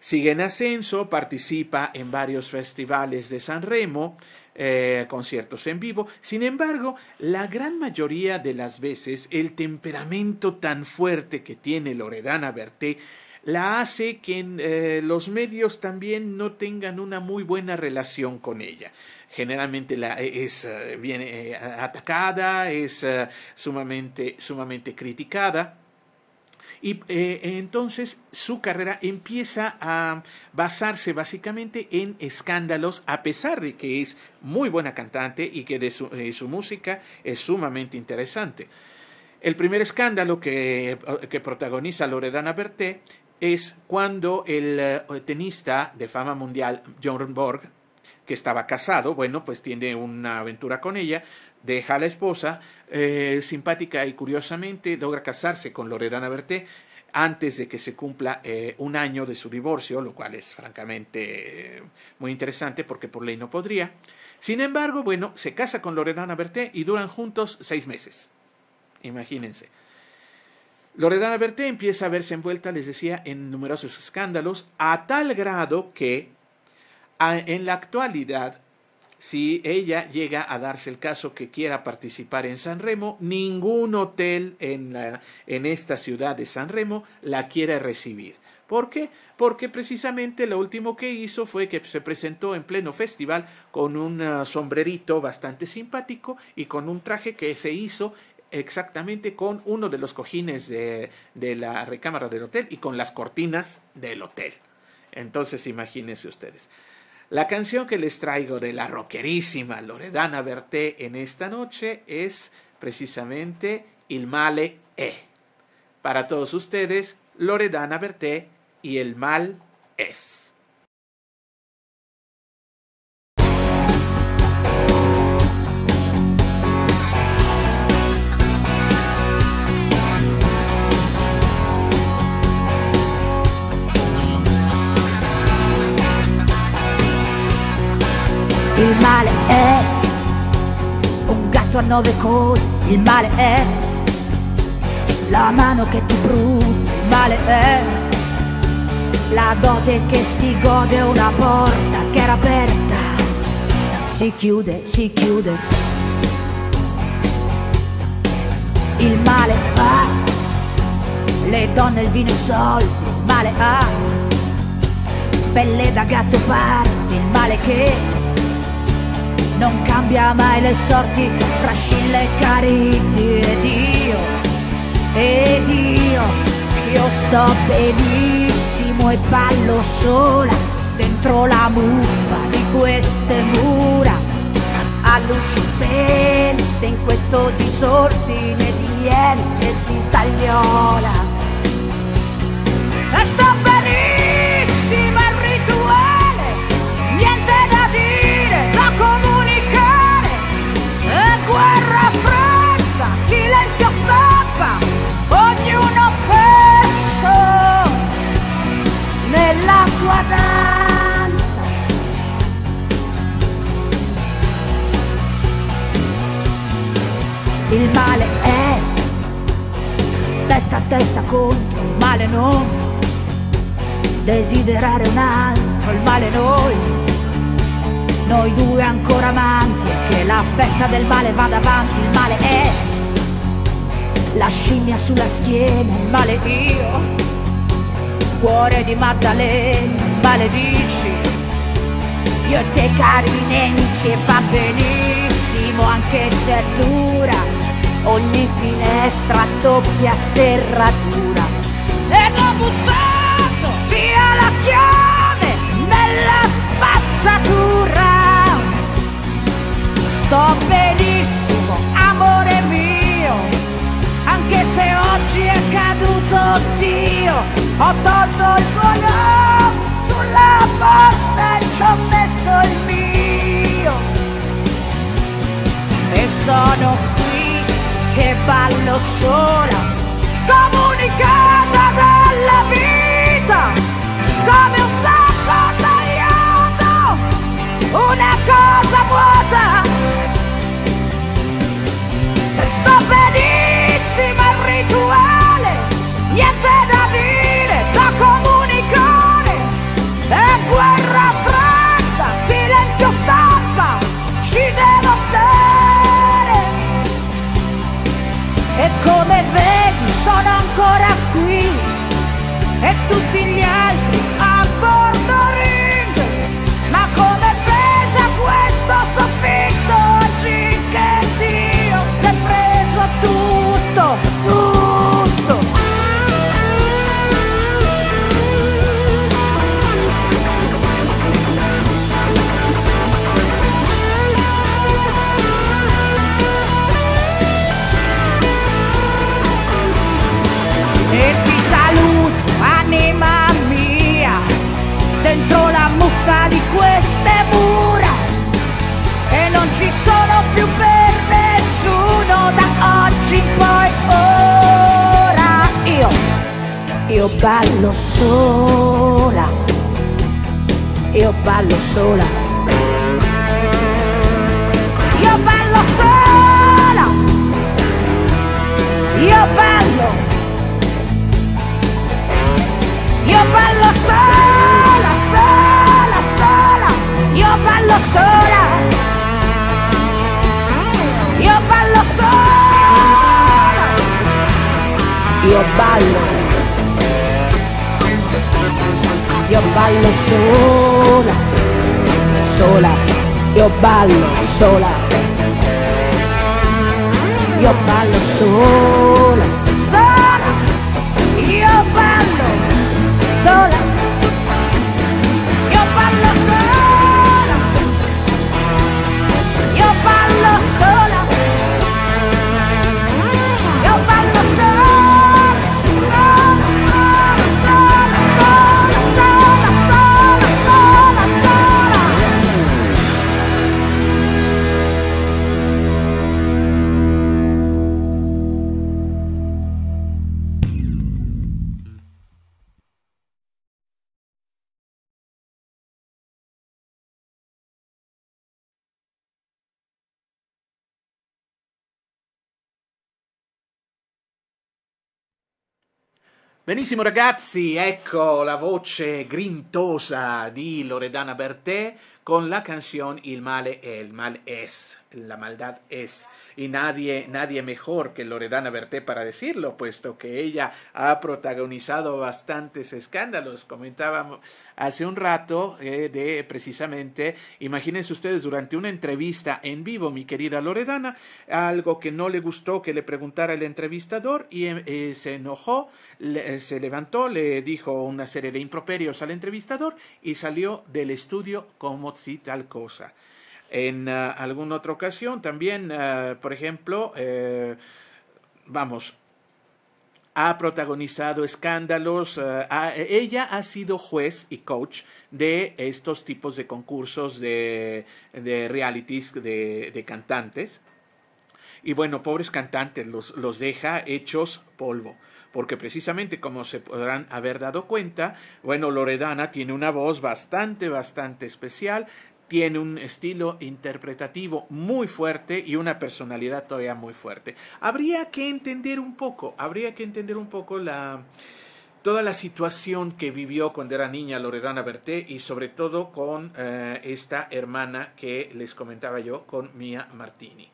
Sigue en ascenso, participa en varios festivales de San Remo, eh, conciertos en vivo. Sin embargo, la gran mayoría de las veces el temperamento tan fuerte que tiene Loredana Berté la hace que eh, los medios también no tengan una muy buena relación con ella. Generalmente la, eh, es bien eh, atacada, es sumamente, sumamente criticada. Y entonces su carrera empieza a basarse básicamente en escándalos, a pesar de que es muy buena cantante y que su, música es sumamente interesante. El primer escándalo que, que protagoniza Loredana Berté es cuando el eh, tenista de fama mundial John Borg, que estaba casado, bueno, pues tiene una aventura con ella, deja a la esposa, eh, simpática y curiosamente logra casarse con Loredana Berté antes de que se cumpla eh, un año de su divorcio, lo cual es francamente muy interesante porque por ley no podría. Sin embargo, bueno, se casa con Loredana Berté y duran juntos seis meses. Imagínense. Loredana Berté empieza a verse envuelta, les decía, en numerosos escándalos, a tal grado que en la actualidad, si ella llega a darse el caso que quiera participar en San Remo, ningún hotel en, la, en esta ciudad de San Remo la quiere recibir. ¿Por qué? Porque precisamente lo último que hizo fue que se presentó en pleno festival con un ah, sombrerito bastante simpático y con un traje que se hizo exactamente con uno de los cojines de, la recámara del hotel y con las cortinas del hotel. Entonces imagínense ustedes. La canción que les traigo de la rockerísima Loredana Berté en esta noche es precisamente Il Male E. Para todos ustedes, Loredana Berté y El Mal Es. Il male è un gatto a nove code, il male è la mano che ti brucia, il male è la dote che si gode una porta che era aperta, si chiude, si chiude. Il male fa le donne, il vino e i soldi, il male ha pelle da gatto parte, il male che non cambia mai le sorti fra scille e Caritti ed io, ed io, io sto benissimo e ballo sola dentro la muffa di queste mura, a luci spente in questo disordine di niente di tagliola. colpa, ognuno perso nella sua danza. Il male è testa a testa contro il male non, desiderare un altro, il male noi noi due ancora amanti e che la festa del male vada avanti, il male è la scimmia sulla schiena, il male io, cuore di Maddalena, maledici, io e te cari nemici e va benissimo anche se è dura, ogni finestra doppia serratura, e l'ho buttato via la chiave nella spazzatura, sto benissimo. oggi è caduto Dio, ho tolto il tuo no sulla porta e ci ho messo il mio. E sono qui che ballo sola, scomunicata dalla vita, come un sacco tagliato, una cosa vuota. E sto per ancora qui e tutti gli altri ballo sola, io e ballo sola. Io e ballo sola, io e ballo, io ballo sola, sola, sola, io ballo sola, io ballo sola, io ballo. Yo bailo sola, sola, yo bailo sola. Yo bailo sola, sola, yo bailo sola. Yo bailo sola. Benissimo ragazzi, ecco la voce grintosa di Loredana Bertè con la canción Il male el mal es, la maldad es. Y nadie, nadie mejor que Loredana Berté para decirlo, puesto que ella ha protagonizado bastantes escándalos. Comentábamos hace un rato eh, de precisamente, imagínense ustedes, durante una entrevista en vivo, mi querida Loredana, algo que no le gustó que le preguntara el entrevistador y eh, eh, se enojó, se levantó, le dijo una serie de improperios al entrevistador y salió del estudio como tal cosa. En ah, alguna otra ocasión también, ah, por ejemplo, eh, vamos, ha protagonizado escándalos. Ah, ella ha sido juez y coach de estos tipos de concursos de, realities de, cantantes. Y bueno, pobres cantantes, los deja hechos polvo porque precisamente como se podrán haber dado cuenta, bueno, Loredana tiene una voz bastante, bastante especial, tiene un estilo interpretativo muy fuerte y una personalidad todavía muy fuerte. Habría que entender un poco, habría que entender un poco la toda la situación que vivió cuando era niña Loredana Berté y sobre todo con eh, esta hermana que les comentaba yo, con Mia Martini.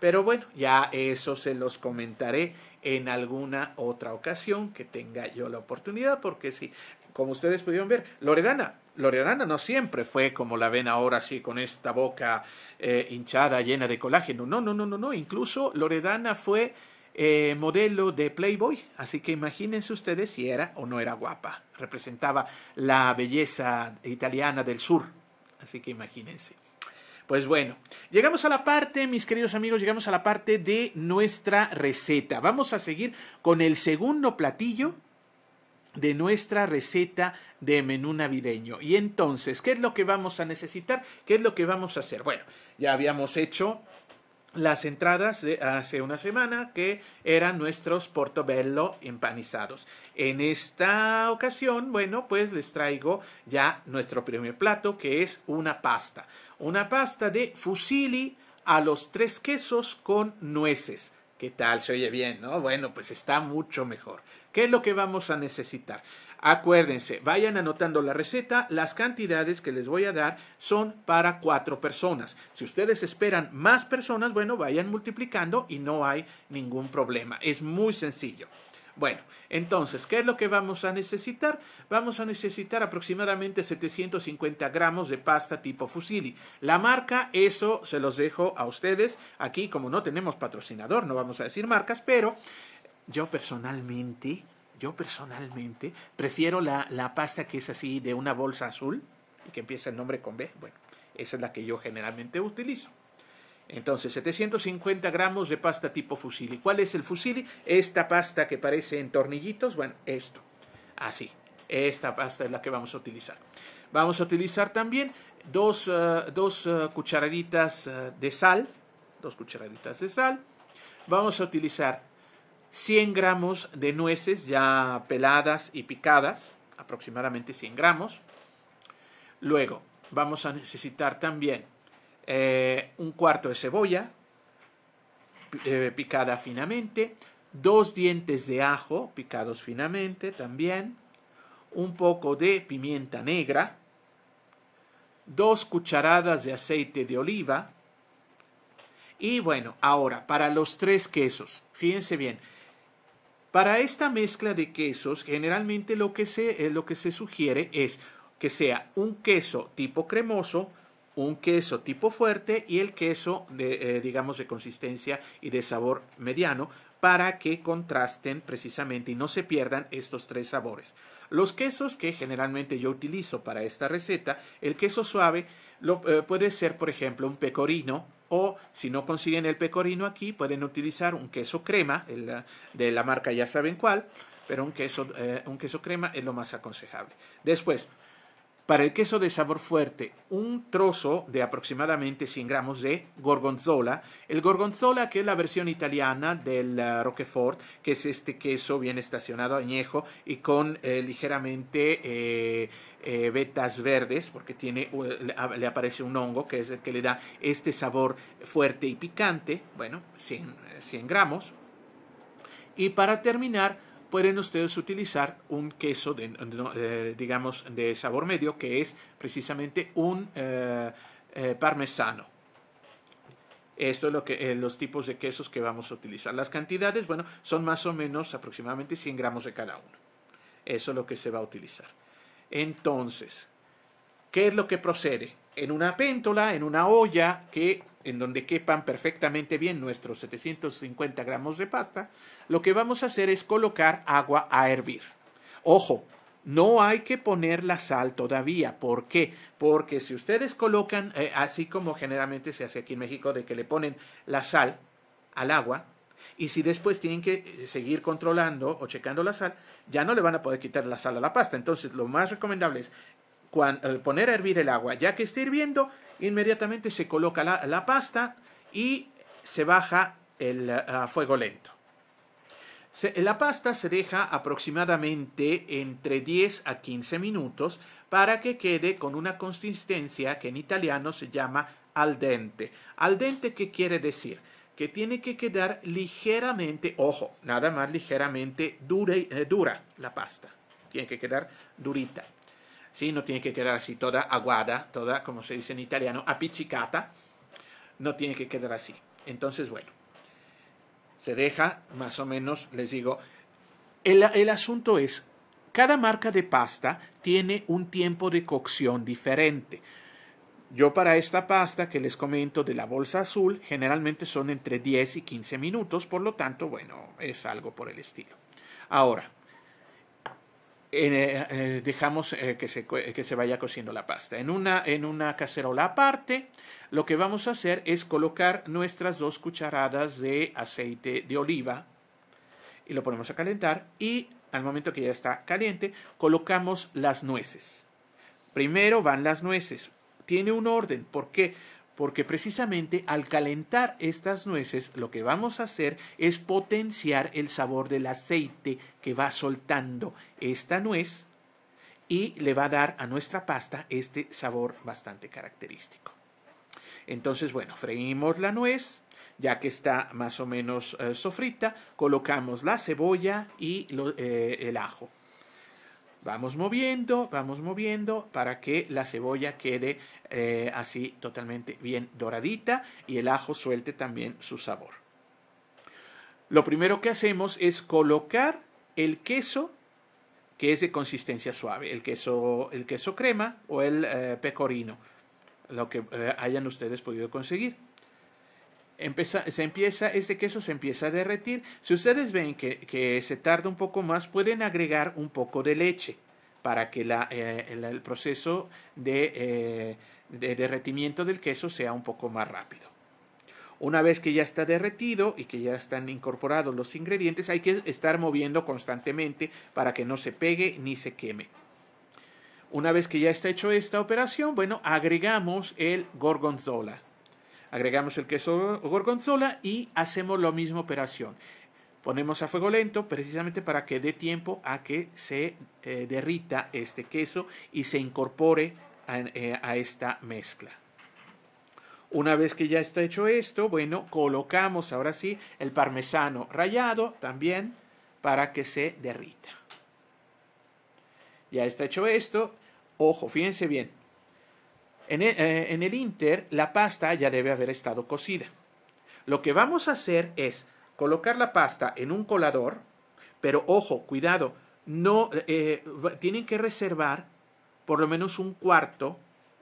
Pero bueno, ya eso se los comentaré en alguna otra ocasión que tenga yo la oportunidad, porque si, como ustedes pudieron ver, Loredana, Loredana no siempre fue como la ven ahora, así con esta boca eh, hinchada, llena de colágeno. No, no, no, no, no. Incluso Loredana fue eh, modelo de Playboy. Así que imagínense ustedes si era o no era guapa. Representaba la belleza italiana del sur. Así que imagínense. Pues bueno, llegamos a la parte, mis queridos amigos, llegamos a la parte de nuestra receta. Vamos a seguir con el segundo platillo de nuestra receta de menú navideño. Y entonces, ¿qué es lo que vamos a necesitar? ¿Qué es lo que vamos a hacer? Bueno, ya habíamos hecho las entradas de hace una semana que eran nuestros portobello empanizados. En esta ocasión, bueno, pues les traigo ya nuestro primer plato que es una pasta. Una pasta de fusili a los tres quesos con nueces. ¿Qué tal? Se oye bien, ¿no? Bueno, pues está mucho mejor. ¿Qué es lo que vamos a necesitar? Acuérdense, vayan anotando la receta, las cantidades que les voy a dar son para cuatro personas. Si ustedes esperan más personas, bueno, vayan multiplicando y no hay ningún problema. Es muy sencillo. Bueno, entonces, ¿qué es lo que vamos a necesitar? Vamos a necesitar aproximadamente 750 gramos de pasta tipo fusilli. La marca, eso se los dejo a ustedes. Aquí, como no tenemos patrocinador, no vamos a decir marcas, pero yo personalmente yo personalmente prefiero la, pasta que es así de una bolsa azul y que empieza el nombre con B. Bueno, esa es la que yo generalmente utilizo. Entonces, 750 gramos de pasta tipo fusili. ¿Cuál es el fusili? Esta pasta que parece en tornillitos. Bueno, esto. Así. Esta pasta es la que vamos a utilizar. Vamos a utilizar también dos, eh, eh, cucharaditas eh, de sal. Dos cucharaditas de sal. Vamos a utilizar 100 gramos de nueces ya peladas y picadas, aproximadamente 100 gramos. Luego vamos a necesitar también eh, un cuarto de cebolla eh, picada finamente, dos dientes de ajo picados finamente también, un poco de pimienta negra, dos cucharadas de aceite de oliva. Y bueno, ahora para los tres quesos, fíjense bien, para esta mezcla de quesos, generalmente lo que se, eh, lo que se sugiere es que sea un queso tipo cremoso, un queso tipo fuerte y el queso de, eh, digamos, de consistencia y de sabor mediano para que contrasten precisamente y no se pierdan estos tres sabores. Los quesos que generalmente yo utilizo para esta receta, el queso suave lo, eh, puede ser, por ejemplo, un pecorino o si no consiguen el pecorino aquí, pueden utilizar un queso crema de la marca ya saben cuál, pero un queso, eh, un queso crema es lo más aconsejable. Después, para el queso de sabor fuerte, un trozo de aproximadamente 100 gramos de gorgonzola. El gorgonzola, que es la versión italiana del eh, Roquefort, que es este queso bien estacionado, añejo y con eh, ligeramente eh, vetas verdes, porque tiene, le aparece un hongo, que es el que le da este sabor fuerte y picante. Bueno, 100 gramos. Y para terminar, pueden ustedes utilizar un queso, de, eh, digamos, de sabor medio, que es precisamente un eh, eh, parmesano. Esto es lo que, los tipos de quesos que vamos a utilizar. Las cantidades, bueno, son más o menos aproximadamente 100 gramos de cada uno. Eso es lo que se va a utilizar. Entonces, ¿qué es lo que procede? en una péntola, en una olla que en donde quepan perfectamente bien nuestros 750 gramos de pasta, lo que vamos a hacer es colocar agua a hervir. Ojo, no hay que poner la sal todavía. ¿Por qué? Porque si ustedes colocan, eh, así como generalmente se hace aquí en México, de que le ponen la sal al agua, y si después tienen que eh, seguir controlando o checando la sal, ya no le van a poder quitar la sal a la pasta. Entonces, lo más recomendable es al poner a hervir el agua, ya que está hirviendo, inmediatamente se coloca la, pasta y se baja el fuego lento. la pasta se deja aproximadamente entre 10 a 15 minutos para que quede con una consistencia que en italiano se llama al dente. Al dente, ¿qué quiere decir? Que tiene que quedar ligeramente, ojo, nada más ligeramente dura, eh, dura la pasta. Tiene que quedar durita. ¿sí? No tiene que quedar así, toda aguada, toda, como se dice en italiano, apichicata. No tiene que quedar así. Entonces, bueno, se deja más o menos, les digo, el, el asunto es, cada marca de pasta tiene un tiempo de cocción diferente. Yo para esta pasta que les comento de la bolsa azul, generalmente son entre 10 y 15 minutos, por lo tanto, bueno, es algo por el estilo. Ahora, eh, eh, dejamos eh, que, se, vaya cociendo la pasta. En una, en una cacerola aparte, lo que vamos a hacer es colocar nuestras dos cucharadas de aceite de oliva y lo ponemos a calentar y al momento que ya está caliente, colocamos las nueces. Primero van las nueces. Tiene un orden, ¿por Porque porque precisamente al calentar estas nueces lo que vamos a hacer es potenciar el sabor del aceite que va soltando esta nuez y le va a dar a nuestra pasta este sabor bastante característico. Entonces, bueno, freímos la nuez, ya que está más o menos eh, sofrita, colocamos la cebolla y eh, el ajo. Vamos moviendo, vamos moviendo para que la cebolla quede eh, así totalmente bien doradita y el ajo suelte también su sabor. Lo primero que hacemos es colocar el queso que es de consistencia suave, el queso, el queso crema o el eh, pecorino, lo que eh, hayan ustedes podido conseguir se empieza, este queso se empieza a derretir. Si ustedes ven que, se tarda un poco más, pueden agregar un poco de leche para que eh, el, proceso eh, de, derretimiento del queso sea un poco más rápido. Una vez que ya está derretido y que ya están incorporados los ingredientes, hay que estar moviendo constantemente para que no se pegue ni se queme. Una vez que ya está hecho esta operación, bueno, agregamos el gorgonzola agregamos el queso gorgonzola y hacemos la misma operación. Ponemos a fuego lento precisamente para que dé tiempo a que se eh, derrita este queso y se incorpore a, eh, a esta mezcla. Una vez que ya está hecho esto, bueno, colocamos ahora sí el parmesano rallado también para que se derrita. Ya está hecho esto. Ojo, fíjense bien, e, eh, en el, Inter, la pasta ya debe haber estado cocida. Lo que vamos a hacer es colocar la pasta en un colador, pero ojo, cuidado, no eh, tienen que reservar por lo menos un cuarto,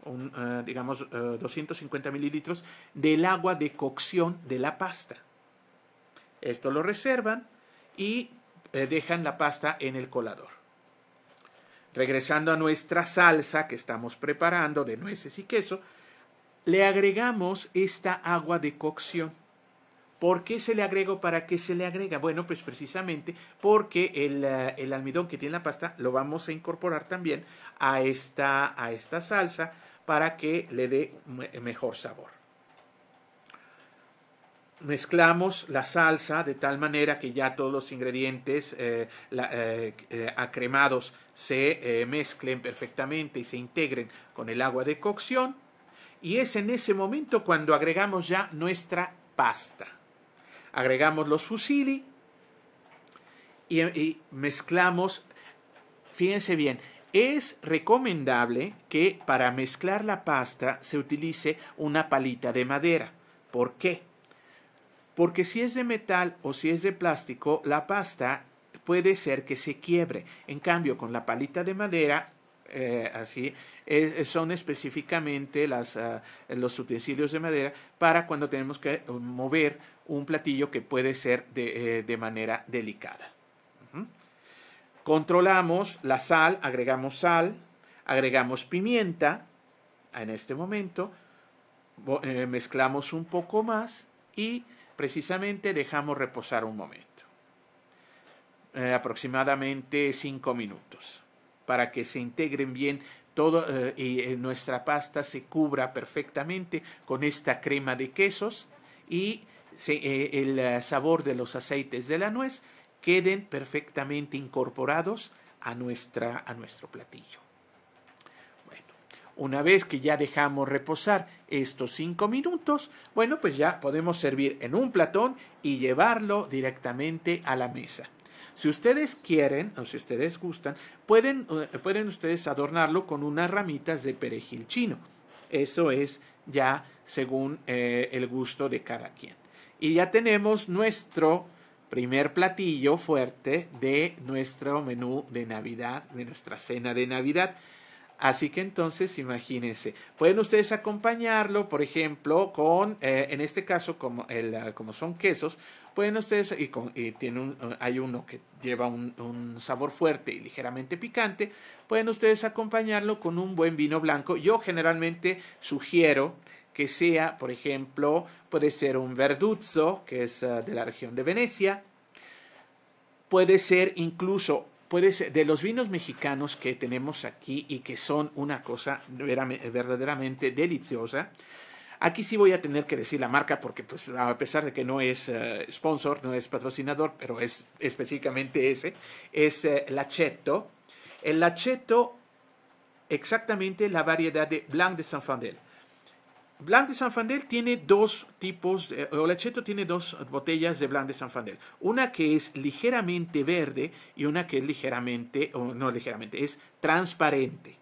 eh, digamos 250 mililitros del agua de cocción de la pasta. Esto lo reservan y dejan la pasta en el colador. Regresando a nuestra salsa que estamos preparando de nueces y queso, le agregamos esta agua de cocción. ¿Por qué se le agrega para qué se le agrega? Bueno, pues precisamente porque el, eh, el, almidón que tiene la pasta lo vamos a incorporar también a esta, a esta salsa para que le dé mejor sabor mezclamos la salsa de tal manera que ya todos los ingredientes eh, eh, eh, acremados se mezclen perfectamente y se integren con el agua de cocción. Y es en ese momento cuando agregamos ya nuestra pasta. Agregamos los fusili y, y mezclamos. Fíjense bien, es recomendable que para mezclar la pasta se utilice una palita de madera. ¿Por qué? Porque si es de metal o si es de plástico, la pasta puede ser que se quiebre. En cambio, con la palita de madera, eh, así, son específicamente las, ah, los utensilios de madera para cuando tenemos que eh, mover un platillo que puede ser de, eh, manera delicada. Controlamos la sal, agregamos sal, agregamos pimienta en este momento, mezclamos un poco más y precisamente dejamos reposar un momento, eh, aproximadamente cinco minutos, para que se integren bien todo eh, y eh, nuestra pasta se cubra perfectamente con esta crema de quesos y el sabor de los aceites de la nuez queden perfectamente incorporados a, nuestra, a nuestro platillo. Una vez que ya dejamos reposar estos cinco minutos, bueno, pues ya podemos servir en un platón y llevarlo directamente a la mesa. Si ustedes quieren o si ustedes gustan, pueden, eh, pueden ustedes adornarlo con unas ramitas de perejil chino. Eso es ya según eh, el gusto de cada quien. Y ya tenemos nuestro primer platillo fuerte de nuestro menú de Navidad, de nuestra cena de Navidad. Así que entonces, imagínense, pueden ustedes acompañarlo, por ejemplo, con, eh, en este caso, como, ah, como son quesos, pueden ustedes, y, con, tiene hay uno que lleva un, sabor fuerte y ligeramente picante, pueden ustedes acompañarlo con un buen vino blanco. Yo generalmente sugiero que sea, por ejemplo, puede ser un verduzzo, que es ah, de la región de Venecia, puede ser incluso de los vinos mexicanos que tenemos aquí y que son una cosa verdaderamente deliciosa, Aquí sí voy a tener que decir la marca porque, pues, a pesar de que no es eh, sponsor, no es patrocinador, pero es específicamente ese, es el eh, Lachetto. El Lachetto, exactamente la variedad de Blanc de Saint-Fandel. Blanc de Fandel tiene dos tipos, eh, Olacheto tiene dos botellas de Blanc de Fandel. Una que es ligeramente verde y una que es ligeramente, o no ligeramente, es transparente.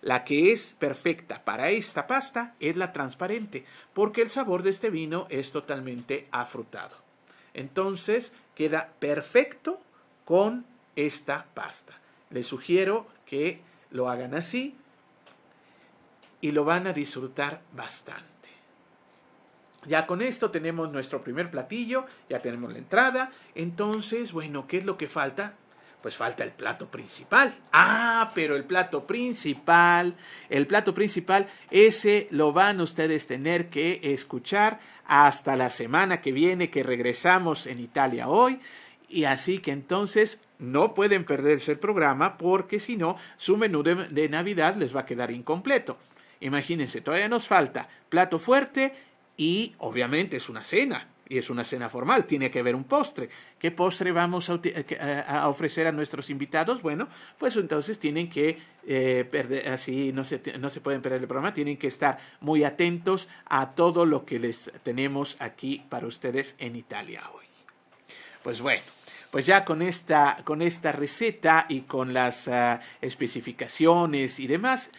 La que es perfecta para esta pasta es la transparente, porque el sabor de este vino es totalmente afrutado. Entonces queda perfecto con esta pasta. Les sugiero que lo hagan así y lo van a disfrutar bastante. Ya con esto tenemos nuestro primer platillo, ya tenemos la entrada. Entonces, bueno, ¿qué es lo que falta? Pues falta el plato principal. Ah, pero el plato principal, el plato principal, ese lo van ustedes tener que escuchar hasta la semana que viene que regresamos en Italia hoy. Y así que entonces no pueden perderse el programa porque si no, su menú de, de Navidad les va a quedar incompleto. Imagínense, todavía nos falta plato fuerte y obviamente es una cena, y es una cena formal, tiene que haber un postre. ¿Qué postre vamos a, eh, eh, ofrecer a nuestros invitados? Bueno, pues entonces tienen que, eh, perder, así no se, pueden perder el programa, tienen que estar muy atentos a todo lo que les tenemos aquí para ustedes en Italia hoy. Pues bueno, pues ya con esta, con esta receta y con las ah, especificaciones y demás,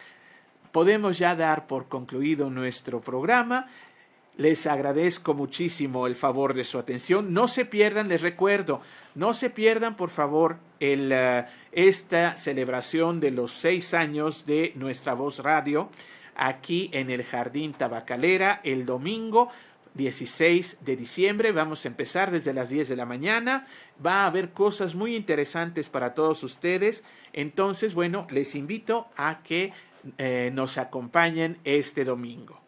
podemos ya dar por concluido nuestro programa. Les agradezco muchísimo el favor de su atención. No se pierdan, les recuerdo, no se pierdan, por favor, eh, esta celebración de los seis años de Nuestra Voz Radio aquí en el Jardín Tabacalera el domingo 16 de diciembre. Vamos a empezar desde las 10 de la mañana. Va a haber cosas muy interesantes para todos ustedes. Entonces, bueno, les invito a que eh, nos acompañen este domingo.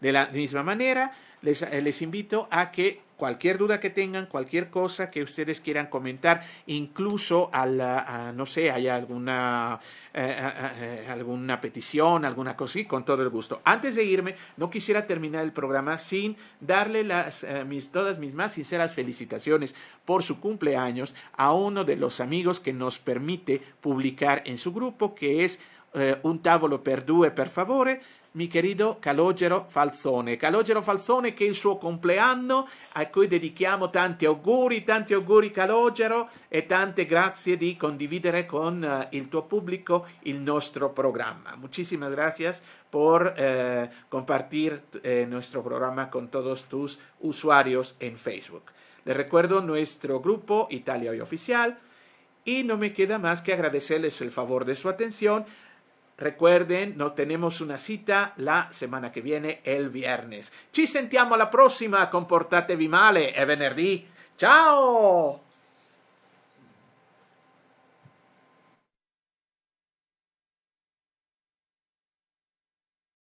De la misma manera, eh, les, invito a que cualquier duda que tengan, cualquier cosa que ustedes quieran comentar, incluso a, la, no sé, haya alguna, eh, alguna petición, alguna cosa, con todo el gusto. Antes de irme, no quisiera terminar el programa sin darle las, mis, todas mis más sinceras felicitaciones por su cumpleaños a uno de los amigos que nos permite publicar en su grupo, que es eh, un tavolo per due per favore, mi querido Calogero Falzone Calogero Falzone che è il suo compleanno, a cui dedichiamo tanti auguri, tanti auguri Calogero e tante grazie di condividere con eh, il tuo pubblico il nostro programma. Muchísimas gracias por eh, compartir eh, nuestro programa con todos tus usuarios en Facebook. le recuerdo nuestro grupo Italia Hoy Oficial y no me queda más que agradecerles el favor de su atención. Recuerden, no tenemos una cita la semana que viene, el viernes. Ci sentiamo la prossima, comportatevi male e venerdì. ¡Chao!